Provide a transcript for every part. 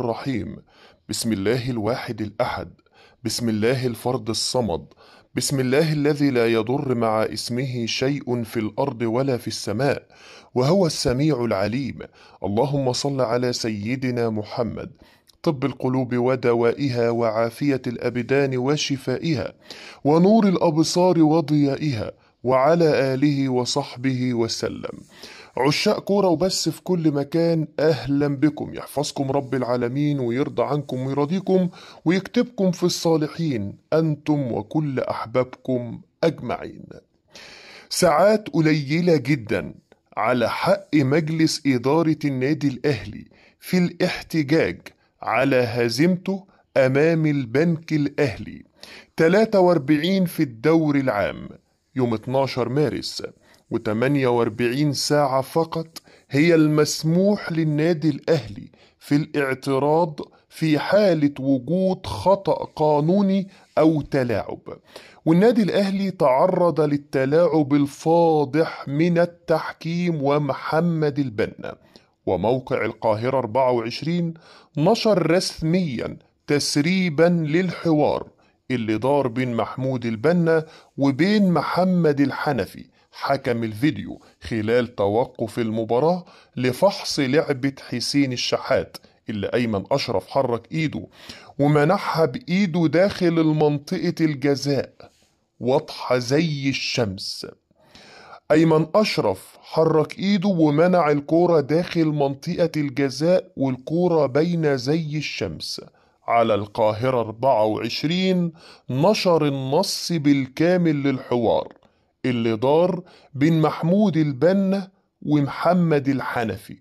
الرحيم بسم الله الواحد الأحد بسم الله الفرد الصمد بسم الله الذي لا يضر مع اسمه شيء في الأرض ولا في السماء وهو السميع العليم اللهم صل على سيدنا محمد طب القلوب ودوائها وعافية الأبدان وشفائها ونور الأبصار وضيائها وعلى آله وصحبه وسلم عشاق كورة وبس في كل مكان أهلا بكم يحفظكم رب العالمين ويرضى عنكم ويرضيكم ويكتبكم في الصالحين أنتم وكل أحبابكم أجمعين ساعات قليلة جدا على حق مجلس إدارة النادي الأهلي في الاحتجاج على هزيمته أمام البنك الأهلي 43 في الدور العام يوم 12 مارس و48 ساعة فقط هي المسموح للنادي الأهلي في الاعتراض في حالة وجود خطأ قانوني أو تلاعب والنادي الأهلي تعرض للتلاعب الفاضح من التحكيم ومحمد البنا وموقع القاهرة 24 نشر رسميا تسريبا للحوار اللي دار بين محمود البنا وبين محمد الحنفي حكم الفيديو خلال توقف المباراة لفحص لعبة حسين الشحات اللي أيمن أشرف حرك إيده ومنحها بإيده داخل المنطقة الجزاء واضحة زي الشمس أيمن أشرف حرك إيده ومنع الكورة داخل منطقة الجزاء والكورة بين زي الشمس على القاهرة 24 نشر النص بالكامل للحوار اللي دار بين محمود البنا ومحمد الحنفي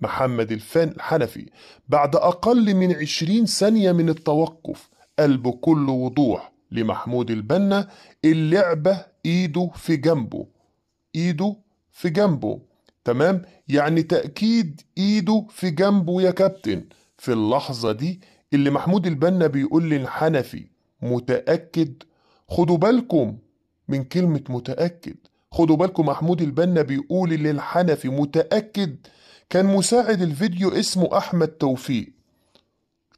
محمد الفن الحنفي بعد أقل من عشرين ثانية من التوقف قال بكل وضوح لمحمود البنا اللعبة إيده في جنبه إيده في جنبه تمام يعني تأكيد إيده في جنبه يا كابتن في اللحظة دي اللي محمود البنا بيقول للحنفي متأكد خدوا بالكم من كلمة متأكد خدوا بالكم محمود البنا بيقول للحنفي متأكد كان مساعد الفيديو اسمه أحمد توفيق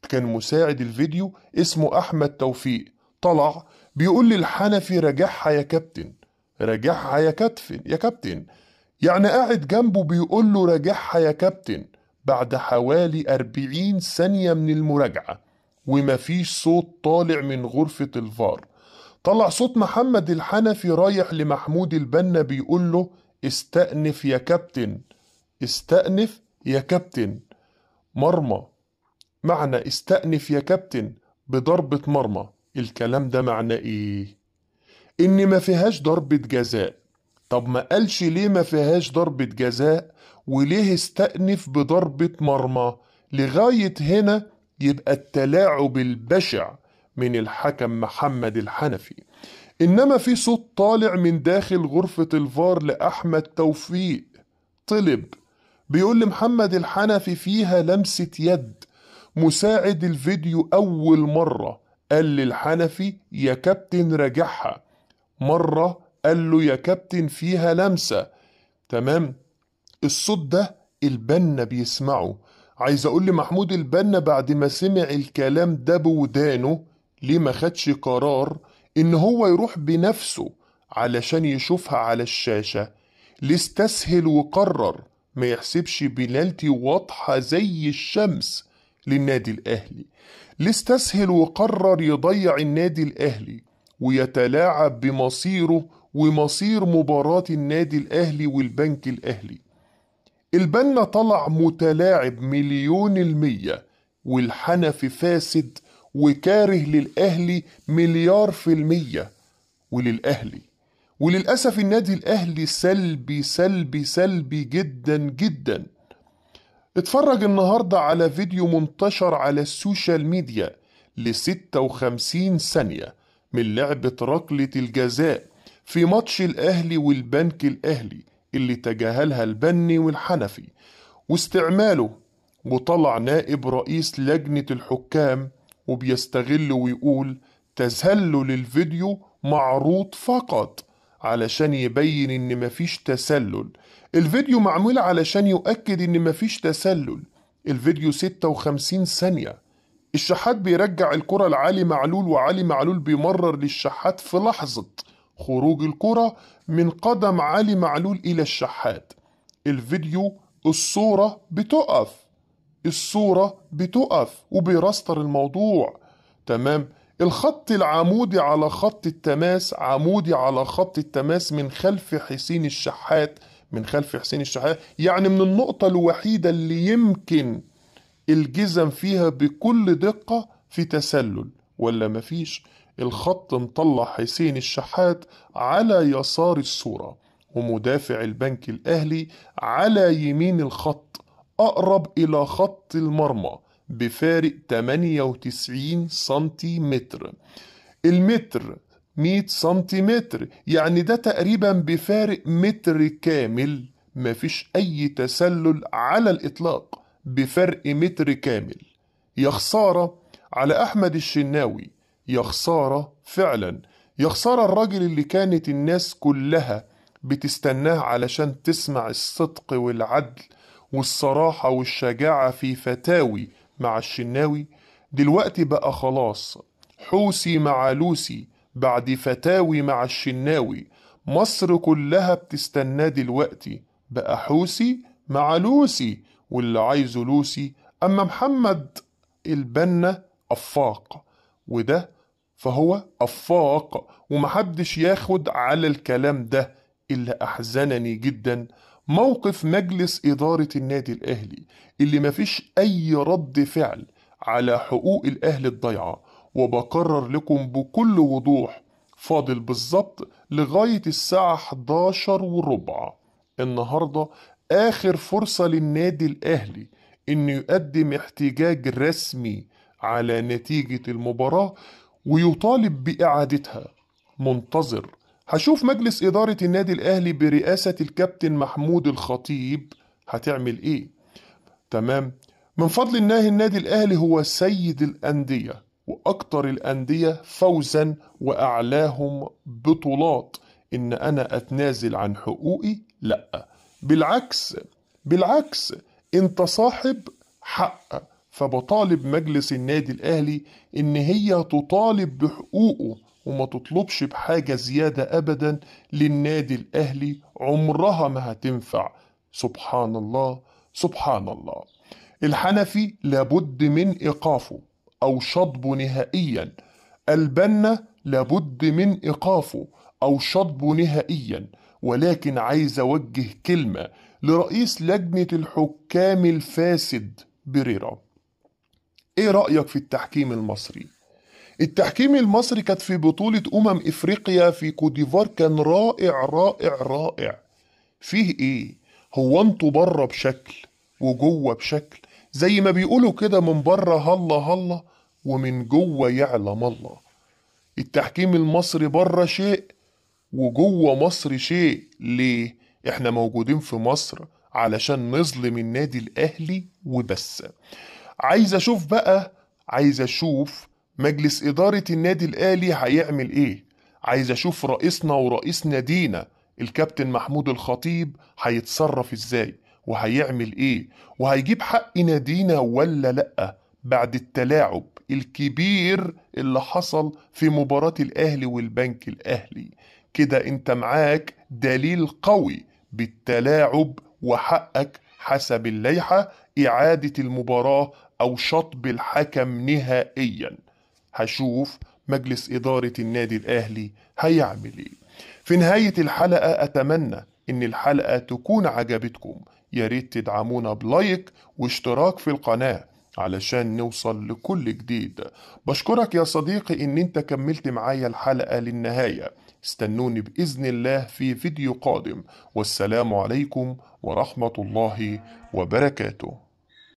كان مساعد الفيديو اسمه أحمد توفيق طلع بيقول للحنفي راجعها يا كابتن راجعها يا كابتن يا كابتن يعني قاعد جنبه بيقول له راجعها يا كابتن بعد حوالي أربعين ثانية من المراجعة ومفيش صوت طالع من غرفة الفار طلع صوت محمد الحنفي رايح لمحمود البنا بيقول له استأنف يا كابتن استأنف يا كابتن مرمى معنى استأنف يا كابتن بضربة مرمى الكلام ده معنى ايه ان ما فيهاش ضربة جزاء طب ما قالش ليه ما فيهاش ضربة جزاء وليه استأنف بضربة مرمى لغاية هنا يبقى التلاعب البشع من الحكم محمد الحنفي إنما في صوت طالع من داخل غرفة الفار لأحمد توفيق طلب بيقول لمحمد الحنفي فيها لمسة يد مساعد الفيديو أول مرة قال للحنفي يا كابتن راجعها مرة قال له يا كابتن فيها لمسة تمام الصوت ده البنا بيسمعه عايز اقول لمحمود البنا بعد ما سمع الكلام ده بودانه ليه ما خدش قرار إن هو يروح بنفسه علشان يشوفها على الشاشة ليه استسهل وقرر ما يحسبش بلالتي واضحة زي الشمس للنادي الأهلي ليه استسهل وقرر يضيع النادي الأهلي ويتلاعب بمصيره ومصير مباراة النادي الأهلي والبنك الأهلي البنا طلع متلاعب مليون المية والحنفي فاسد وكاره للأهلي مليار في المية وللأهلي وللأسف النادي الأهلي سلبي سلبي سلبي جدا جدا اتفرج النهاردة على فيديو منتشر على السوشيال ميديا ل 56 ثانية من لعبة ركلة الجزاء في ماتش الأهلي والبنك الأهلي اللي تجاهلها البني والحنفي واستعماله وطلع نائب رئيس لجنة الحكام وبيستغل ويقول تسلل الفيديو معروض فقط علشان يبين ان مفيش تسلل الفيديو معمول علشان يؤكد ان مفيش تسلل الفيديو 56 ثانية الشحات بيرجع الكرة لعلي معلول وعلي معلول بيمرر للشحات في لحظة خروج الكرة من قدم علي معلول إلى الشحات الفيديو الصورة بتقف الصورة بتقف وبيرستر الموضوع تمام الخط العمودي على خط التماس عمودي على خط التماس من خلف حسين الشحات من خلف حسين الشحات يعني من النقطة الوحيدة اللي يمكن الجزم فيها بكل دقة في تسلل ولا مفيش الخط مطلع حسين الشحات على يسار الصورة ومدافع البنك الأهلي على يمين الخط أقرب إلى خط المرمى بفارق 98 سنتيمتر المتر 100 سنتيمتر يعني ده تقريبا بفارق متر كامل مفيش أي تسلل على الإطلاق بفرق متر كامل يا خسارة على أحمد الشناوي يا خسارة فعلا يا خسارة الراجل اللي كانت الناس كلها بتستناه علشان تسمع الصدق والعدل والصراحة والشجاعة في فتاوي مع الشناوي دلوقتي بقى خلاص حوسي مع لوسي بعد فتاوي مع الشناوي مصر كلها بتستناه دلوقتي بقى حوسي مع لوسي واللي عايزه لوسي أما محمد البنا أفاق وده فهو أفاق ومحدش ياخد على الكلام ده اللي أحزنني جدا موقف مجلس إدارة النادي الأهلي اللي مفيش أي رد فعل على حقوق الأهل الضيعة وبكرر لكم بكل وضوح فاضل بالظبط لغاية الساعة 11 وربع النهاردة آخر فرصة للنادي الأهلي إنه يقدم احتجاج رسمي على نتيجة المباراة ويطالب بإعادتها منتظر هشوف مجلس إدارة النادي الأهلي برئاسة الكابتن محمود الخطيب هتعمل إيه تمام من فضل الله النادي الأهلي هو سيد الأندية وأكثر الأندية فوزا وأعلاهم بطولات إن أنا أتنازل عن حقوقي لأ بالعكس بالعكس أنت صاحب حق فبطالب مجلس النادي الأهلي إن هي تطالب بحقوقه وما تطلبش بحاجة زيادة أبدا للنادي الأهلي عمرها ما هتنفع سبحان الله سبحان الله الحنفي لابد من إيقافه أو شطبه نهائيا البنا لابد من إيقافه أو شطبه نهائيا ولكن عايز أوجه كلمة لرئيس لجنة الحكام الفاسد بريرة إيه رأيك في التحكيم المصري؟ التحكيم المصري كانت في بطولة أمم إفريقيا في كوديفار كان رائع رائع رائع فيه إيه؟ هو انتوا بره بشكل وجوه بشكل زي ما بيقولوا كده من بره هلا هلا ومن جوه يعلم الله التحكيم المصري بره شيء وجوه مصر شيء ليه؟ احنا موجودين في مصر علشان نظلم النادي الأهلي وبس عايز أشوف بقى عايز أشوف مجلس إدارة النادي الآلي هيعمل إيه؟ عايز أشوف رئيسنا ورئيس نادينا الكابتن محمود الخطيب هيتصرف إزاي؟ وهيعمل إيه؟ وهيجيب حق نادينا ولا لأ؟ بعد التلاعب الكبير اللي حصل في مباراة الأهلي والبنك الأهلي كده أنت معاك دليل قوي بالتلاعب وحقك حسب اللائحة إعادة المباراة أو شطب الحكم نهائياً هشوف مجلس إدارة النادي الأهلي هيعمل إيه في نهاية الحلقة أتمنى إن الحلقة تكون عجبتكم ياريت تدعمونا بلايك واشتراك في القناة علشان نوصل لكل جديد بشكرك يا صديقي إن أنت كملت معايا الحلقة للنهاية استنوني بإذن الله في فيديو قادم والسلام عليكم ورحمة الله وبركاته